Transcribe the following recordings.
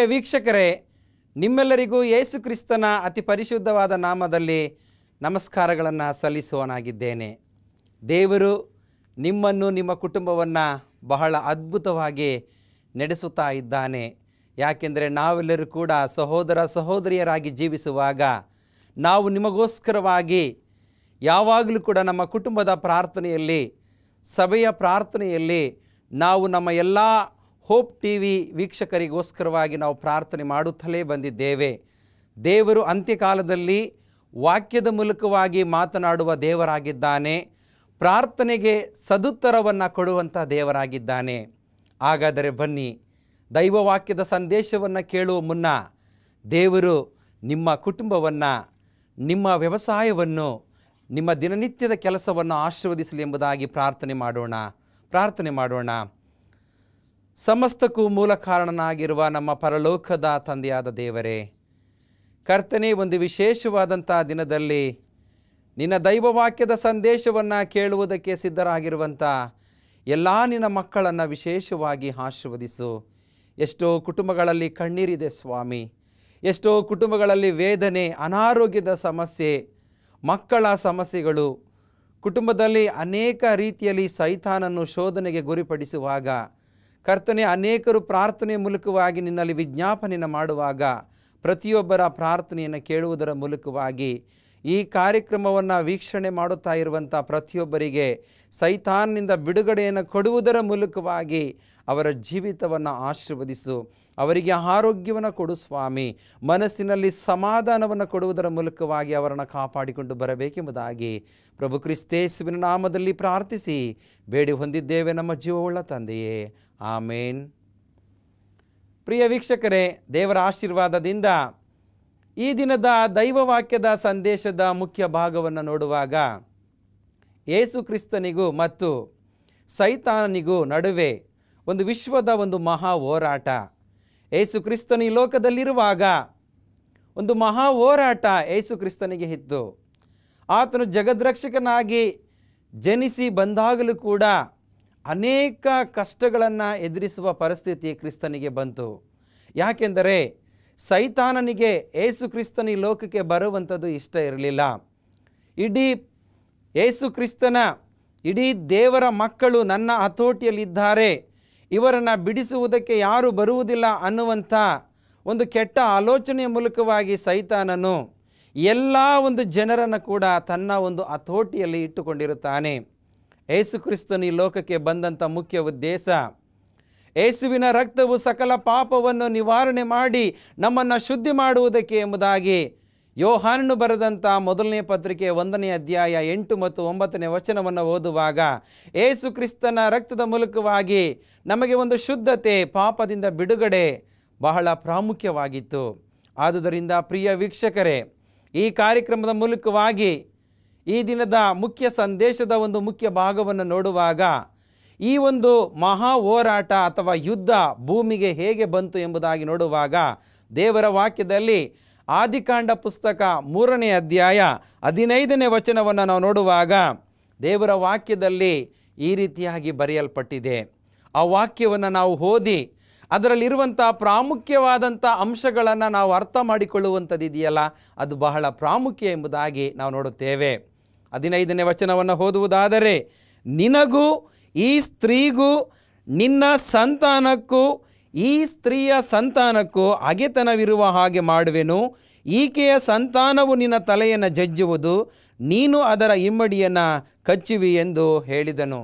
ಪ್ರಿಯ ವೀಕ್ಷಕರೇ ನಿಮ್ಮೆಲ್ಲರಿಗೂ ಯೇಸು ಕ್ರಿಸ್ತನ ಅತಿ ಪರಿಶುದ್ಧವಾದ ನಾಮದಲ್ಲಿ ನಮಸ್ಕಾರಗಳನ್ನು ಸಲ್ಲಿಸುವನಾಗಿದ್ದೇನೆ ದೇವರು ನಿಮ್ಮನ್ನು ನಿಮ್ಮ ಕುಟುಂಬವನ್ನು ಬಹಳ ಅದ್ಭುತವಾಗಿ ನಡೆಸುತ್ತಾ ಇದ್ದಾನೆ ಯಾಕೆಂದರೆ ನಾವೆಲ್ಲರೂ ಕೂಡ ಸಹೋದರ ಸಹೋದರಿಯರಾಗಿ ಜೀವಿಸುವಾಗ ನಾವು ನಿಮಗೋಸ್ಕರವಾಗಿ ಯಾವಾಗಲೂ ಕೂಡ ನಮ್ಮ ಕುಟುಂಬದ ಪ್ರಾರ್ಥನೆಯಲ್ಲಿ ಸಭೆಯ ಪ್ರಾರ್ಥನೆಯಲ್ಲಿ ನಾವು ನಮ್ಮ ಎಲ್ಲ ಹೋಪ್ ಟಿ ವಿ ವೀಕ್ಷಕರಿಗೋಸ್ಕರವಾಗಿ ನಾವು ಪ್ರಾರ್ಥನೆ ಮಾಡುತ್ತಲೇ ಬಂದಿದ್ದೇವೆ ದೇವರು ಅಂತ್ಯಕಾಲದಲ್ಲಿ ವಾಕ್ಯದ ಮೂಲಕವಾಗಿ ಮಾತನಾಡುವ ದೇವರಾಗಿದ್ದಾನೆ ಪ್ರಾರ್ಥನೆಗೆ ಸದುತ್ತರವನ್ನು ಕೊಡುವಂಥ ದೇವರಾಗಿದ್ದಾನೆ ಹಾಗಾದರೆ ಬನ್ನಿ ದೈವವಾಕ್ಯದ ಸಂದೇಶವನ್ನು ಕೇಳುವ ಮುನ್ನ ದೇವರು ನಿಮ್ಮ ಕುಟುಂಬವನ್ನು ನಿಮ್ಮ ವ್ಯವಸಾಯವನ್ನು ನಿಮ್ಮ ದಿನನಿತ್ಯದ ಕೆಲಸವನ್ನು ಆಶೀರ್ವದಿಸಲಿ ಎಂಬುದಾಗಿ ಪ್ರಾರ್ಥನೆ ಮಾಡೋಣ ಪ್ರಾರ್ಥನೆ ಮಾಡೋಣ ಸಮಸ್ತಕ್ಕೂ ಮೂಲ ಕಾರಣನಾಗಿರುವ ನಮ್ಮ ಪರಲೋಕದ ತಂದೆಯಾದ ದೇವರೇ ಕರ್ತನೆ ಒಂದು ವಿಶೇಷವಾದಂಥ ದಿನದಲ್ಲಿ ನಿನ್ನ ದೈವವಾಕ್ಯದ ಸಂದೇಶವನ್ನು ಕೇಳುವುದಕ್ಕೆ ಸಿದ್ಧರಾಗಿರುವಂಥ ಎಲ್ಲ ನಿನ್ನ ಮಕ್ಕಳನ್ನು ವಿಶೇಷವಾಗಿ ಆಶೀರ್ವದಿಸು ಎಷ್ಟೋ ಕುಟುಂಬಗಳಲ್ಲಿ ಕಣ್ಣೀರಿದೆ ಸ್ವಾಮಿ ಎಷ್ಟೋ ಕುಟುಂಬಗಳಲ್ಲಿ ವೇದನೆ ಅನಾರೋಗ್ಯದ ಸಮಸ್ಯೆ ಮಕ್ಕಳ ಸಮಸ್ಯೆಗಳು ಕುಟುಂಬದಲ್ಲಿ ಅನೇಕ ರೀತಿಯಲ್ಲಿ ಸೈತಾನನ್ನು ಶೋಧನೆಗೆ ಗುರಿಪಡಿಸುವಾಗ ಕರ್ತನೆ ಅನೇಕರು ಪ್ರಾರ್ಥನೆ ಮೂಲಕವಾಗಿ ನಿನ್ನಲ್ಲಿ ವಿಜ್ಞಾಪನೆಯನ್ನು ಮಾಡುವಾಗ ಪ್ರತಿಯೊಬ್ಬರ ಪ್ರಾರ್ಥನೆಯನ್ನು ಕೇಳುವುದರ ಮೂಲಕವಾಗಿ ಈ ಕಾರ್ಯಕ್ರಮವನ್ನು ವೀಕ್ಷಣೆ ಮಾಡುತ್ತಾ ಇರುವಂಥ ಪ್ರತಿಯೊಬ್ಬರಿಗೆ ಸೈತಾನ್ನಿಂದ ಬಿಡುಗಡೆಯನ್ನು ಕೊಡುವುದರ ಮೂಲಕವಾಗಿ ಅವರ ಜೀವಿತವನ್ನು ಆಶೀರ್ವದಿಸು ಅವರಿಗೆ ಆರೋಗ್ಯವನ್ನು ಕೊಡು ಸ್ವಾಮಿ ಮನಸ್ಸಿನಲ್ಲಿ ಸಮಾಧಾನವನ್ನು ಕೊಡುವುದರ ಮೂಲಕವಾಗಿ ಅವರನ್ನು ಕಾಪಾಡಿಕೊಂಡು ಬರಬೇಕೆಂಬುದಾಗಿ ಪ್ರಭು ಕ್ರಿಸ್ತೇಸುವಿನ ನಾಮದಲ್ಲಿ ಪ್ರಾರ್ಥಿಸಿ ಬೇಡಿ ಹೊಂದಿದ್ದೇವೆ ನಮ್ಮ ಜೀವವುಳ್ಳ ತಂದೆಯೇ ಆಮೇನ್ ಪ್ರಿಯ ವೀಕ್ಷಕರೇ ದೇವರ ಆಶೀರ್ವಾದದಿಂದ ಈ ದಿನದ ದೈವವಾಕ್ಯದ ಸಂದೇಶದ ಮುಖ್ಯ ಭಾಗವನ್ನು ನೋಡುವಾಗ ಯೇಸು ಕ್ರಿಸ್ತನಿಗೂ ಮತ್ತು ಸೈತಾನನಿಗೂ ನಡುವೆ ಒಂದು ವಿಶ್ವದ ಒಂದು ಮಹಾ ಹೋರಾಟ ಏಸು ಕ್ರಿಸ್ತನು ಈ ಲೋಕದಲ್ಲಿರುವಾಗ ಒಂದು ಮಹಾ ಹೋರಾಟ ಏಸು ಕ್ರಿಸ್ತನಿಗೆ ಇತ್ತು ಆತನು ಜಗದ್ರಕ್ಷಕನಾಗಿ ಜನಿಸಿ ಬಂದಾಗಲೂ ಕೂಡ ಅನೇಕ ಕಷ್ಟಗಳನ್ನು ಎದುರಿಸುವ ಪರಿಸ್ಥಿತಿ ಕ್ರಿಸ್ತನಿಗೆ ಬಂತು ಯಾಕೆಂದರೆ ಸೈತಾನನಿಗೆ ಏಸು ಕ್ರಿಸ್ತನ ಲೋಕಕ್ಕೆ ಬರುವಂಥದ್ದು ಇಷ್ಟ ಇರಲಿಲ್ಲ ಇಡೀ ಏಸು ಕ್ರಿಸ್ತನ ಇಡೀ ದೇವರ ಮಕ್ಕಳು ನನ್ನ ಹತೋಟಿಯಲ್ಲಿದ್ದಾರೆ ಇವರನ್ನು ಬಿಡಿಸುವುದಕ್ಕೆ ಯಾರು ಬರುವುದಿಲ್ಲ ಅನ್ನುವಂಥ ಒಂದು ಕೆಟ್ಟ ಆಲೋಚನೆಯ ಮೂಲಕವಾಗಿ ಸೈತಾನನು ಎಲ್ಲ ಒಂದು ಜನರನ್ನು ಕೂಡ ತನ್ನ ಒಂದು ಅಥೋಟಿಯಲ್ಲಿ ಇಟ್ಟುಕೊಂಡಿರುತ್ತಾನೆ ಏಸುಕ್ರಿಸ್ತನು ಈ ಲೋಕಕ್ಕೆ ಬಂದಂಥ ಮುಖ್ಯ ಉದ್ದೇಶ ಏಸುವಿನ ರಕ್ತವು ಸಕಲ ಪಾಪವನ್ನು ನಿವಾರಣೆ ಮಾಡಿ ನಮ್ಮನ್ನು ಶುದ್ಧಿ ಮಾಡುವುದಕ್ಕೆ ಎಂಬುದಾಗಿ ಯೋಹಾನನು ಬರೆದಂಥ ಮೊದಲನೇ ಪತ್ರಿಕೆ ಒಂದನೇ ಅಧ್ಯಾಯ ಎಂಟು ಮತ್ತು ಒಂಬತ್ತನೇ ವಚನವನ್ನು ಓದುವಾಗ ಏಸು ಕ್ರಿಸ್ತನ ರಕ್ತದ ಮೂಲಕವಾಗಿ ನಮಗೆ ಒಂದು ಶುದ್ಧತೆ ಪಾಪದಿಂದ ಬಿಡುಗಡೆ ಬಹಳ ಪ್ರಾಮುಖ್ಯವಾಗಿತ್ತು ಆದುದರಿಂದ ಪ್ರಿಯ ವೀಕ್ಷಕರೇ ಈ ಕಾರ್ಯಕ್ರಮದ ಮೂಲಕವಾಗಿ ಈ ದಿನದ ಮುಖ್ಯ ಸಂದೇಶದ ಒಂದು ಮುಖ್ಯ ಭಾಗವನ್ನು ನೋಡುವಾಗ ಈ ಒಂದು ಮಹಾ ಹೋರಾಟ ಅಥವಾ ಯುದ್ಧ ಭೂಮಿಗೆ ಹೇಗೆ ಬಂತು ಎಂಬುದಾಗಿ ನೋಡುವಾಗ ದೇವರ ವಾಕ್ಯದಲ್ಲಿ ಆದಿಕಾಂಡ ಪುಸ್ತಕ ಮೂರನೇ ಅಧ್ಯಾಯ ಹದಿನೈದನೇ ವಚನವನ್ನು ನಾವು ನೋಡುವಾಗ ದೇವರ ವಾಕ್ಯದಲ್ಲಿ ಈ ರೀತಿಯಾಗಿ ಬರೆಯಲ್ಪಟ್ಟಿದೆ ಆ ವಾಕ್ಯವನ್ನು ನಾವು ಓದಿ ಅದರಲ್ಲಿರುವಂಥ ಪ್ರಾಮುಖ್ಯವಾದಂಥ ಅಂಶಗಳನ್ನು ನಾವು ಅರ್ಥ ಮಾಡಿಕೊಳ್ಳುವಂಥದ್ದು ಇದೆಯಲ್ಲ ಅದು ಬಹಳ ಪ್ರಾಮುಖ್ಯ ಎಂಬುದಾಗಿ ನಾವು ನೋಡುತ್ತೇವೆ ಹದಿನೈದನೇ ವಚನವನ್ನು ಓದುವುದಾದರೆ ನಿನಗೂ ಈ ಸ್ತ್ರೀಗೂ ನಿನ್ನ ಸಂತಾನಕ್ಕೂ ಈ ಸ್ತ್ರೀಯ ಸಂತಾನಕ್ಕೂ ಅಗೆತನವಿರುವ ಹಾಗೆ ಮಾಡುವೆನು ಈಕೆಯ ಸಂತಾನವು ನಿನ್ನ ತಲೆಯನ್ನು ಜಜ್ಜುವುದು ನೀನು ಅದರ ಇಮ್ಮಡಿಯನ್ನು ಕಚ್ಚಿವಿ ಎಂದು ಹೇಳಿದನು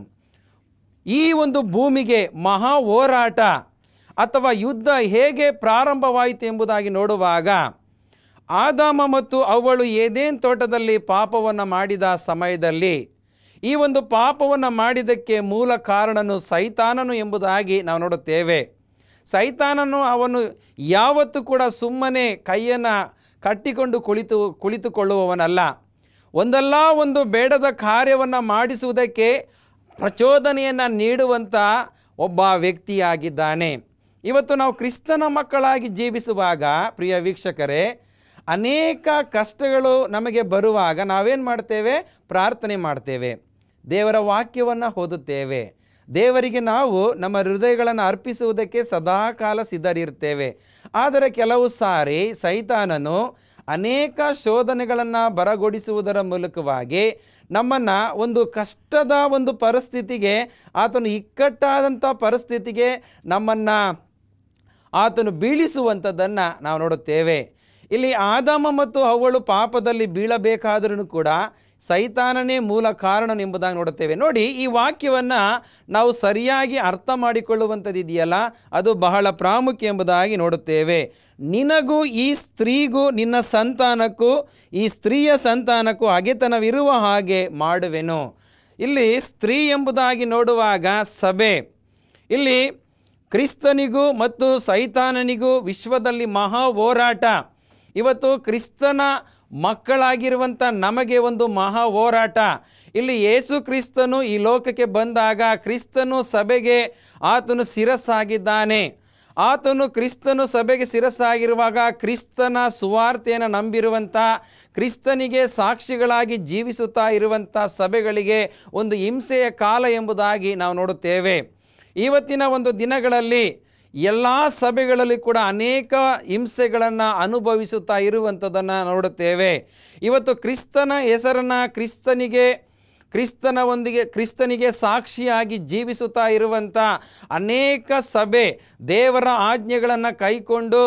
ಈ ಒಂದು ಭೂಮಿಗೆ ಮಹಾ ಹೋರಾಟ ಅಥವಾ ಯುದ್ಧ ಹೇಗೆ ಪ್ರಾರಂಭವಾಯಿತು ಎಂಬುದಾಗಿ ನೋಡುವಾಗ ಆದಾಮ ಮತ್ತು ಅವಳು ಏದೇನ್ ತೋಟದಲ್ಲಿ ಪಾಪವನ್ನು ಮಾಡಿದ ಸಮಯದಲ್ಲಿ ಈ ಒಂದು ಪಾಪವನ್ನು ಮಾಡಿದ್ದಕ್ಕೆ ಮೂಲ ಕಾರಣನು ಸೈತಾನನು ಎಂಬುದಾಗಿ ನಾವು ನೋಡುತ್ತೇವೆ ಸೈತಾನನು ಅವನು ಯಾವತ್ತೂ ಕೂಡ ಸುಮ್ಮನೆ ಕೈಯನ್ನು ಕಟ್ಟಿಕೊಂಡು ಕುಳಿತು ಕುಳಿತುಕೊಳ್ಳುವವನಲ್ಲ ಒಂದಲ್ಲ ಒಂದು ಬೇಡದ ಕಾರ್ಯವನ್ನು ಮಾಡಿಸುವುದಕ್ಕೆ ಪ್ರಚೋದನೆಯನ್ನು ನೀಡುವಂಥ ಒಬ್ಬ ವ್ಯಕ್ತಿಯಾಗಿದ್ದಾನೆ ಇವತ್ತು ನಾವು ಕ್ರಿಸ್ತನ ಮಕ್ಕಳಾಗಿ ಜೀವಿಸುವಾಗ ಪ್ರಿಯ ವೀಕ್ಷಕರೇ ಅನೇಕ ಕಷ್ಟಗಳು ನಮಗೆ ಬರುವಾಗ ನಾವೇನು ಮಾಡ್ತೇವೆ ಪ್ರಾರ್ಥನೆ ಮಾಡ್ತೇವೆ ದೇವರ ವಾಕ್ಯವನ್ನು ಓದುತ್ತೇವೆ ದೇವರಿಗೆ ನಾವು ನಮ್ಮ ಹೃದಯಗಳನ್ನು ಅರ್ಪಿಸುವುದಕ್ಕೆ ಸದಾಕಾಲ ಸಿದ್ಧರಿರ್ತೇವೆ ಆದರೆ ಕೆಲವು ಸಾರಿ ಸೈತಾನನು ಅನೇಕ ಶೋಧನೆಗಳನ್ನು ಬರಗೊಡಿಸುವುದರ ಮೂಲಕವಾಗಿ ನಮ್ಮನ್ನು ಒಂದು ಕಷ್ಟದ ಒಂದು ಪರಿಸ್ಥಿತಿಗೆ ಆತನು ಇಕ್ಕಟ್ಟಾದಂಥ ಪರಿಸ್ಥಿತಿಗೆ ನಮ್ಮನ್ನು ಆತನು ಬೀಳಿಸುವಂಥದ್ದನ್ನು ನಾವು ನೋಡುತ್ತೇವೆ ಇಲ್ಲಿ ಆದಾಮ ಮತ್ತು ಅವಳು ಪಾಪದಲ್ಲಿ ಬೀಳಬೇಕಾದರೂ ಕೂಡ ಸೈತಾನನೇ ಮೂಲ ಕಾರಣನೆಂಬುದಾಗಿ ನೋಡುತ್ತೇವೆ ನೋಡಿ ಈ ವಾಕ್ಯವನ್ನು ನಾವು ಸರಿಯಾಗಿ ಅರ್ಥ ಮಾಡಿಕೊಳ್ಳುವಂಥದ್ದಿದೆಯಲ್ಲ ಅದು ಬಹಳ ಪ್ರಾಮುಖ್ಯ ಎಂಬುದಾಗಿ ನೋಡುತ್ತೇವೆ ನಿನಗೂ ಈ ಸ್ತ್ರೀಗೂ ನಿನ್ನ ಸಂತಾನಕ್ಕೂ ಈ ಸ್ತ್ರೀಯ ಸಂತಾನಕ್ಕೂ ಅಗೆತನವಿರುವ ಹಾಗೆ ಮಾಡುವೆನು ಇಲ್ಲಿ ಸ್ತ್ರೀ ಎಂಬುದಾಗಿ ನೋಡುವಾಗ ಸಭೆ ಇಲ್ಲಿ ಕ್ರಿಸ್ತನಿಗೂ ಮತ್ತು ಸೈತಾನನಿಗೂ ವಿಶ್ವದಲ್ಲಿ ಮಹಾ ಹೋರಾಟ ಇವತ್ತು ಕ್ರಿಸ್ತನ ಮಕ್ಕಳಾಗಿರುವಂಥ ನಮಗೆ ಒಂದು ಮಹಾ ಹೋರಾಟ ಇಲ್ಲಿ ಯೇಸು ಕ್ರಿಸ್ತನು ಈ ಲೋಕಕ್ಕೆ ಬಂದಾಗ ಕ್ರಿಸ್ತನು ಸಭೆಗೆ ಆತನು ಶಿರಸ್ಸಾಗಿದ್ದಾನೆ ಆತನು ಕ್ರಿಸ್ತನು ಸಭೆಗೆ ಶಿರಸ್ಸಾಗಿರುವಾಗ ಕ್ರಿಸ್ತನ ಸುವಾರ್ತೆಯನ್ನು ನಂಬಿರುವಂಥ ಕ್ರಿಸ್ತನಿಗೆ ಸಾಕ್ಷಿಗಳಾಗಿ ಜೀವಿಸುತ್ತಾ ಇರುವಂಥ ಸಭೆಗಳಿಗೆ ಒಂದು ಹಿಂಸೆಯ ಕಾಲ ಎಂಬುದಾಗಿ ನಾವು ನೋಡುತ್ತೇವೆ ಇವತ್ತಿನ ಒಂದು ದಿನಗಳಲ್ಲಿ ಎಲ್ಲ ಸಭೆಗಳಲ್ಲಿ ಕೂಡ ಅನೇಕ ಹಿಂಸೆಗಳನ್ನು ಅನುಭವಿಸುತ್ತಾ ಇರುವಂಥದ್ದನ್ನು ನೋಡುತ್ತೇವೆ ಇವತ್ತು ಕ್ರಿಸ್ತನ ಹೆಸರನ್ನು ಕ್ರಿಸ್ತನಿಗೆ ಕ್ರಿಸ್ತನ ಒಂದಿಗೆ ಕ್ರಿಸ್ತನಿಗೆ ಸಾಕ್ಷಿಯಾಗಿ ಜೀವಿಸುತ್ತಾ ಇರುವಂಥ ಅನೇಕ ಸಭೆ ದೇವರ ಆಜ್ಞೆಗಳನ್ನು ಕೈಕೊಂಡು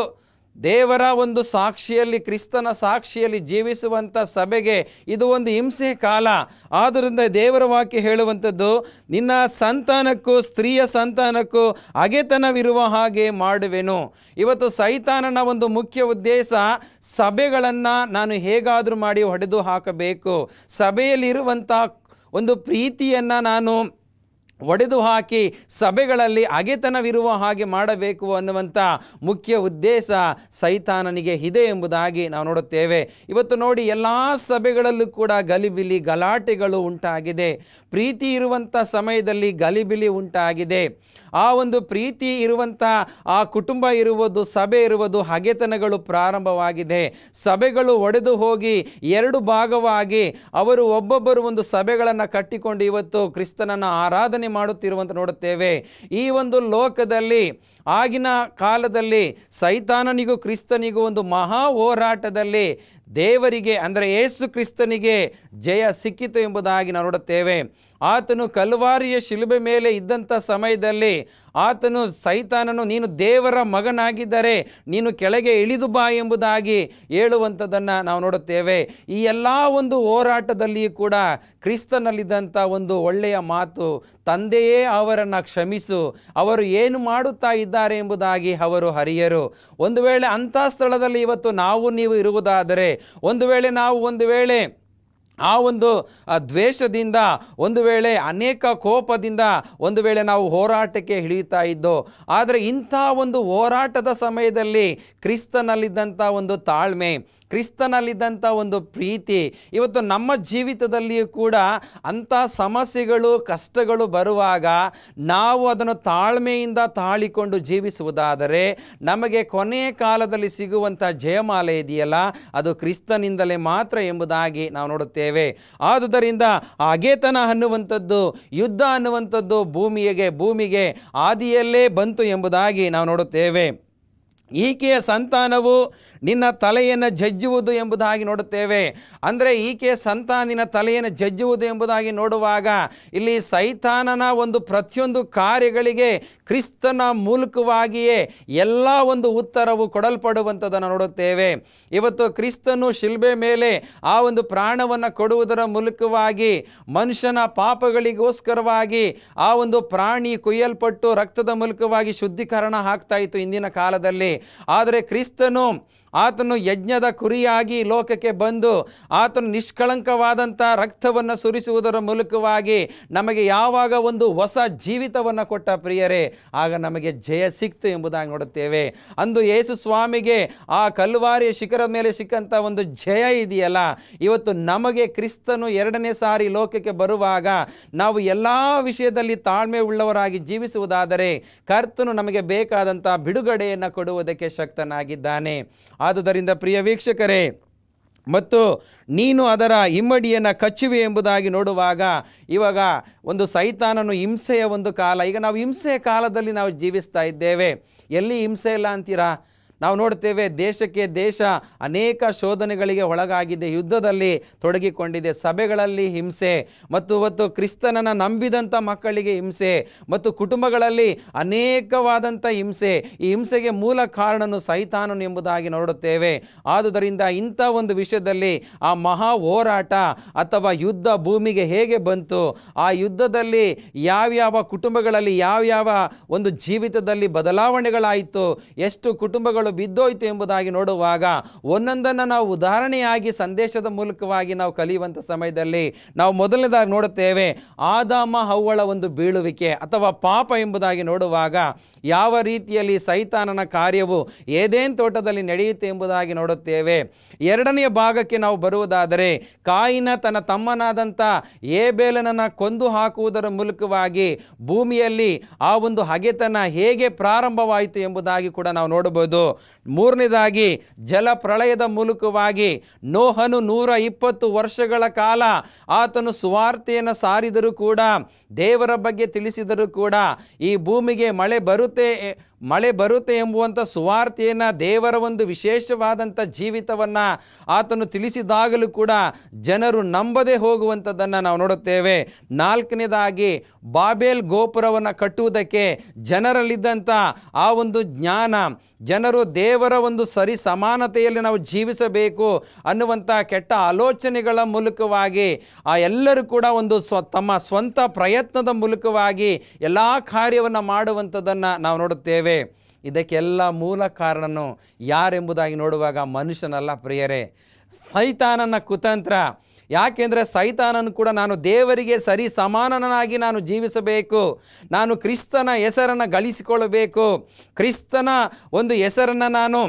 ದೇವರ ಒಂದು ಸಾಕ್ಷಿಯಲ್ಲಿ ಕ್ರಿಸ್ತನ ಸಾಕ್ಷಿಯಲ್ಲಿ ಜೀವಿಸುವಂಥ ಸಭೆಗೆ ಇದು ಒಂದು ಹಿಂಸೆ ಕಾಲ ಆದ್ದರಿಂದ ದೇವರ ವಾಕ್ಯ ಹೇಳುವಂಥದ್ದು ನಿನ್ನ ಸಂತಾನಕ್ಕೂ ಸ್ತ್ರೀಯ ಸಂತಾನಕ್ಕೂ ಅಗೆತನವಿರುವ ಹಾಗೆ ಮಾಡುವೆನು ಇವತ್ತು ಸೈತಾನನ ಒಂದು ಮುಖ್ಯ ಉದ್ದೇಶ ಸಭೆಗಳನ್ನು ನಾನು ಹೇಗಾದರೂ ಮಾಡಿ ಹೊಡೆದು ಹಾಕಬೇಕು ಸಭೆಯಲ್ಲಿರುವಂಥ ಒಂದು ಪ್ರೀತಿಯನ್ನು ನಾನು ಒಡೆದು ಹಾಕಿ ಸಭೆಗಳಲ್ಲಿ ಅಗೆತನವಿರುವ ಹಾಗೆ ಮಾಡಬೇಕು ಅನ್ನುವಂಥ ಮುಖ್ಯ ಉದ್ದೇಶ ಸೈತಾನನಿಗೆ ಇದೆ ಎಂಬುದಾಗಿ ನಾವು ನೋಡುತ್ತೇವೆ ಇವತ್ತು ನೋಡಿ ಎಲ್ಲ ಸಭೆಗಳಲ್ಲೂ ಕೂಡ ಗಲಿಬಿಲಿ ಗಲಾಟೆಗಳು ಉಂಟಾಗಿದೆ ಪ್ರೀತಿ ಇರುವಂಥ ಸಮಯದಲ್ಲಿ ಗಲಿಬಿಲಿ ಉಂಟಾಗಿದೆ ಆ ಒಂದು ಪ್ರೀತಿ ಇರುವಂಥ ಆ ಕುಟುಂಬ ಇರುವುದು ಸಭೆ ಇರುವುದು ಹಗೆತನಗಳು ಪ್ರಾರಂಭವಾಗಿದೆ ಸಭೆಗಳು ಒಡೆದು ಹೋಗಿ ಎರಡು ಭಾಗವಾಗಿ ಅವರು ಒಬ್ಬೊಬ್ಬರು ಒಂದು ಸಭೆಗಳನ್ನು ಕಟ್ಟಿಕೊಂಡು ಇವತ್ತು ಕ್ರಿಸ್ತನನ್ನು ಆರಾಧನೆ ಮಾಡುತ್ತಿರುವಂತ ನೋಡುತ್ತೇವೆ ಈ ಒಂದು ಲೋಕದಲ್ಲಿ ಆಗಿನ ಕಾಲದಲ್ಲಿ ಸೈತಾನನಿಗೂ ಕ್ರಿಸ್ತನಿಗೂ ಒಂದು ಮಹಾ ಹೋರಾಟದಲ್ಲಿ ದೇವರಿಗೆ ಅಂದರೆ ಯೇಸು ಕ್ರಿಸ್ತನಿಗೆ ಜಯ ಸಿಕ್ಕಿತು ಎಂಬುದಾಗಿ ನಾವು ನೋಡುತ್ತೇವೆ ಆತನು ಕಲ್ವಾರಿಯ ಶಿಲುಬೆ ಮೇಲೆ ಇದ್ದಂಥ ಸಮಯದಲ್ಲಿ ಆತನು ಸೈತಾನನು ನೀನು ದೇವರ ಮಗನಾಗಿದ್ದರೆ ನೀನು ಕೆಳಗೆ ಇಳಿದು ಬಾ ಎಂಬುದಾಗಿ ಹೇಳುವಂಥದ್ದನ್ನು ನಾವು ನೋಡುತ್ತೇವೆ ಈ ಎಲ್ಲ ಒಂದು ಹೋರಾಟದಲ್ಲಿಯೂ ಕೂಡ ಕ್ರಿಸ್ತನಲ್ಲಿದ್ದಂಥ ಒಂದು ಒಳ್ಳೆಯ ಮಾತು ತಂದೆಯೇ ಅವರನ್ನು ಕ್ಷಮಿಸು ಅವರು ಏನು ಮಾಡುತ್ತಾ ಇದ್ದಾರೆ ಎಂಬುದಾಗಿ ಅವರು ಹರಿಯರು ಒಂದು ವೇಳೆ ಅಂಥ ಸ್ಥಳದಲ್ಲಿ ಇವತ್ತು ನಾವು ನೀವು ಇರುವುದಾದರೆ ಒಂದು ವೇಳೆ ನಾವು ಒಂದು ವೇಳೆ ಆ ಒಂದು ದ್ವೇಷದಿಂದ ಒಂದು ವೇಳೆ ಅನೇಕ ಕೋಪದಿಂದ ಒಂದು ವೇಳೆ ನಾವು ಹೋರಾಟಕ್ಕೆ ಹಿಡಿಯುತ್ತಾ ಇದ್ದೋ ಆದರೆ ಇಂಥ ಒಂದು ಹೋರಾಟದ ಸಮಯದಲ್ಲಿ ಕ್ರಿಸ್ತನಲ್ಲಿದ್ದಂಥ ಒಂದು ತಾಳ್ಮೆ ಕ್ರಿಸ್ತನಲ್ಲಿದ್ದಂಥ ಒಂದು ಪ್ರೀತಿ ಇವತ್ತು ನಮ್ಮ ಜೀವಿತದಲ್ಲಿಯೂ ಕೂಡ ಅಂಥ ಸಮಸ್ಯೆಗಳು ಕಷ್ಟಗಳು ಬರುವಾಗ ನಾವು ಅದನ್ನು ತಾಳ್ಮೆಯಿಂದ ತಾಳಿಕೊಂಡು ಜೀವಿಸುವುದಾದರೆ ನಮಗೆ ಕೊನೆಯ ಕಾಲದಲ್ಲಿ ಸಿಗುವಂಥ ಜಯಮಾಲೆ ಇದೆಯಲ್ಲ ಅದು ಕ್ರಿಸ್ತನಿಂದಲೇ ಮಾತ್ರ ಎಂಬುದಾಗಿ ನಾವು ನೋಡುತ್ತೇವೆ ಆದುದರಿಂದ ಅಗೆತನ ಅನ್ನುವಂಥದ್ದು ಯುದ್ಧ ಅನ್ನುವಂಥದ್ದು ಭೂಮಿಗೆ ಭೂಮಿಗೆ ಆದಿಯಲ್ಲೇ ಬಂತು ಎಂಬುದಾಗಿ ನಾವು ನೋಡುತ್ತೇವೆ ಈಕೆಯ ಸಂತಾನವು ನಿನ್ನ ತಲೆಯನ್ನು ಜಜ್ಜುವುದು ಎಂಬುದಾಗಿ ನೋಡುತ್ತೇವೆ ಅಂದರೆ ಈಕೆ ಸಂತಾನಿನ ತಲೆಯನ್ನು ಜಜ್ಜುವುದು ಎಂಬುದಾಗಿ ನೋಡುವಾಗ ಇಲ್ಲಿ ಸೈತಾನನ ಒಂದು ಪ್ರತಿಯೊಂದು ಕಾರ್ಯಗಳಿಗೆ ಕ್ರಿಸ್ತನ ಮೂಲಕವಾಗಿಯೇ ಎಲ್ಲ ಒಂದು ಉತ್ತರವು ಕೊಡಲ್ಪಡುವಂಥದ್ದನ್ನು ನೋಡುತ್ತೇವೆ ಇವತ್ತು ಕ್ರಿಸ್ತನು ಶಿಲ್ಬೆ ಮೇಲೆ ಆ ಒಂದು ಪ್ರಾಣವನ್ನು ಕೊಡುವುದರ ಮೂಲಕವಾಗಿ ಮನುಷ್ಯನ ಪಾಪಗಳಿಗೋಸ್ಕರವಾಗಿ ಆ ಒಂದು ಪ್ರಾಣಿ ಕುಯ್ಯಲ್ಪಟ್ಟು ರಕ್ತದ ಮೂಲಕವಾಗಿ ಶುದ್ಧೀಕರಣ ಆಗ್ತಾ ಇತ್ತು ಇಂದಿನ ಕಾಲದಲ್ಲಿ ಆದರೆ ಕ್ರಿಸ್ತನು ಆತನು ಯಜ್ಞದ ಕುರಿಯಾಗಿ ಲೋಕಕ್ಕೆ ಬಂದು ಆತನು ನಿಷ್ಕಳಂಕವಾದಂಥ ರಕ್ತವನ್ನು ಸುರಿಸುವುದರ ಮೂಲಕವಾಗಿ ನಮಗೆ ಯಾವಾಗ ಒಂದು ಹೊಸ ಜೀವಿತವನ್ನು ಕೊಟ್ಟ ಪ್ರಿಯರೇ ಆಗ ನಮಗೆ ಜಯ ಸಿಕ್ತು ಎಂಬುದಾಗಿ ನೋಡುತ್ತೇವೆ ಅಂದು ಯೇಸು ಸ್ವಾಮಿಗೆ ಆ ಕಲ್ವಾರಿ ಶಿಖರ ಮೇಲೆ ಸಿಕ್ಕಂಥ ಒಂದು ಜಯ ಇದೆಯಲ್ಲ ಇವತ್ತು ನಮಗೆ ಕ್ರಿಸ್ತನು ಎರಡನೇ ಸಾರಿ ಲೋಕಕ್ಕೆ ಬರುವಾಗ ನಾವು ಎಲ್ಲ ವಿಷಯದಲ್ಲಿ ತಾಳ್ಮೆ ಉಳ್ಳವರಾಗಿ ಜೀವಿಸುವುದಾದರೆ ಕರ್ತನು ನಮಗೆ ಬೇಕಾದಂಥ ಬಿಡುಗಡೆಯನ್ನು ಕೊಡುವುದಕ್ಕೆ ಶಕ್ತನಾಗಿದ್ದಾನೆ ಆದುದರಿಂದ ಪ್ರಿಯ ವೀಕ್ಷಕರೇ ಮತ್ತು ನೀನು ಅದರ ಇಮ್ಮಡಿಯನ್ನು ಕಚ್ಚಿವೆ ಎಂಬುದಾಗಿ ನೋಡುವಾಗ ಇವಾಗ ಒಂದು ಸೈತಾನನು ಹಿಂಸೆಯ ಒಂದು ಕಾಲ ಈಗ ನಾವು ಹಿಂಸೆಯ ಕಾಲದಲ್ಲಿ ನಾವು ಜೀವಿಸ್ತಾ ಇದ್ದೇವೆ ಎಲ್ಲಿ ಹಿಂಸೆ ಇಲ್ಲ ಅಂತೀರಾ ನಾವು ನೋಡ್ತೇವೆ ದೇಶಕ್ಕೆ ದೇಶ ಅನೇಕ ಶೋಧನೆಗಳಿಗೆ ಒಳಗಾಗಿದೆ ಯುದ್ಧದಲ್ಲಿ ತೊಡಗಿಕೊಂಡಿದೆ ಸಭೆಗಳಲ್ಲಿ ಹಿಂಸೆ ಮತ್ತು ಇವತ್ತು ಕ್ರಿಸ್ತನನ್ನು ನಂಬಿದಂಥ ಮಕ್ಕಳಿಗೆ ಹಿಂಸೆ ಮತ್ತು ಕುಟುಂಬಗಳಲ್ಲಿ ಅನೇಕವಾದಂಥ ಹಿಂಸೆ ಈ ಹಿಂಸೆಗೆ ಮೂಲ ಕಾರಣನು ಸೈತಾನನು ಎಂಬುದಾಗಿ ನೋಡುತ್ತೇವೆ ಆದುದರಿಂದ ಇಂಥ ಒಂದು ವಿಷಯದಲ್ಲಿ ಆ ಮಹಾ ಹೋರಾಟ ಅಥವಾ ಯುದ್ಧ ಭೂಮಿಗೆ ಹೇಗೆ ಬಂತು ಆ ಯುದ್ಧದಲ್ಲಿ ಯಾವ್ಯಾವ ಕುಟುಂಬಗಳಲ್ಲಿ ಯಾವ್ಯಾವ ಒಂದು ಜೀವಿತದಲ್ಲಿ ಬದಲಾವಣೆಗಳಾಯಿತು ಎಷ್ಟು ಕುಟುಂಬಗಳು ಬಿದ್ದೋಯಿತು ಎಂಬುದಾಗಿ ನೋಡುವಾಗ ಒಂದೊಂದನ್ನು ನಾವು ಉದಾಹರಣೆಯಾಗಿ ಸಂದೇಶದ ಮೂಲಕವಾಗಿ ನಾವು ಕಲಿಯುವಂಥ ಸಮಯದಲ್ಲಿ ನಾವು ಮೊದಲನೇದಾಗಿ ನೋಡುತ್ತೇವೆ ಆದಾಮ ಹವ್ವಳ ಒಂದು ಬೀಳುವಿಕೆ ಅಥವಾ ಪಾಪ ಎಂಬುದಾಗಿ ನೋಡುವಾಗ ಯಾವ ರೀತಿಯಲ್ಲಿ ಸೈತಾನನ ಕಾರ್ಯವು ಏದೇನ್ ತೋಟದಲ್ಲಿ ನಡೆಯುತ್ತೆ ಎಂಬುದಾಗಿ ನೋಡುತ್ತೇವೆ ಎರಡನೆಯ ಭಾಗಕ್ಕೆ ನಾವು ಬರುವುದಾದರೆ ಕಾಯಿನ ತನ್ನ ತಮ್ಮನಾದಂಥ ಏಬೇಲನನ್ನು ಕೊಂದು ಹಾಕುವುದರ ಮೂಲಕವಾಗಿ ಭೂಮಿಯಲ್ಲಿ ಆ ಒಂದು ಹಗೆತನ ಹೇಗೆ ಪ್ರಾರಂಭವಾಯಿತು ಎಂಬುದಾಗಿ ಕೂಡ ನಾವು ನೋಡಬಹುದು ಮೂರನೇದಾಗಿ ಜಲಪ್ರಳಯದ ಮೂಲಕವಾಗಿ ನೋಹನು ನೂರ ಇಪ್ಪತ್ತು ವರ್ಷಗಳ ಕಾಲ ಆತನು ಸುವಾರ್ತೆಯನ್ನು ಸಾರಿದರೂ ಕೂಡ ದೇವರ ಬಗ್ಗೆ ತಿಳಿಸಿದರೂ ಕೂಡ ಈ ಭೂಮಿಗೆ ಮಳೆ ಬರುತ್ತೆ ಮಳೆ ಬರುತ್ತೆ ಎಂಬುವಂಥ ಸುವಾರ್ತೆಯನ್ನು ದೇವರ ಒಂದು ವಿಶೇಷವಾದಂಥ ಜೀವಿತವನ್ನು ಆತನು ತಿಳಿಸಿದಾಗಲೂ ಕೂಡ ಜನರು ನಂಬದೇ ಹೋಗುವಂಥದ್ದನ್ನು ನಾವು ನೋಡುತ್ತೇವೆ ನಾಲ್ಕನೇದಾಗಿ ಬಾಬೇಲ್ ಗೋಪುರವನ್ನು ಕಟ್ಟುವುದಕ್ಕೆ ಜನರಲ್ಲಿದ್ದಂಥ ಆ ಒಂದು ಜ್ಞಾನ ಜನರು ದೇವರ ಒಂದು ಸರಿ ಸಮಾನತೆಯಲ್ಲಿ ನಾವು ಜೀವಿಸಬೇಕು ಅನ್ನುವಂಥ ಕೆಟ್ಟ ಆಲೋಚನೆಗಳ ಮೂಲಕವಾಗಿ ಆ ಎಲ್ಲರೂ ಕೂಡ ಒಂದು ಸ್ವ ತಮ್ಮ ಸ್ವಂತ ಪ್ರಯತ್ನದ ಮೂಲಕವಾಗಿ ಎಲ್ಲ ಕಾರ್ಯವನ್ನು ಮಾಡುವಂಥದ್ದನ್ನು ನಾವು ನೋಡುತ್ತೇವೆ ಇದಕ್ಕೆಲ್ಲ ಮೂಲ ಕಾರಣನು ಯಾರೆಂಬುದಾಗಿ ನೋಡುವಾಗ ಮನುಷ್ಯನಲ್ಲ ಪ್ರಿಯರೇ ಸೈತಾನನ ಕುತಂತ್ರ ಯಾಕೆಂದರೆ ಸೈತಾನನು ಕೂಡ ನಾನು ದೇವರಿಗೆ ಸರಿ ಸಮಾನನಾಗಿ ನಾನು ಜೀವಿಸಬೇಕು ನಾನು ಕ್ರಿಸ್ತನ ಹೆಸರನ್ನು ಗಳಿಸಿಕೊಳ್ಳಬೇಕು ಕ್ರಿಸ್ತನ ಒಂದು ಹೆಸರನ್ನು ನಾನು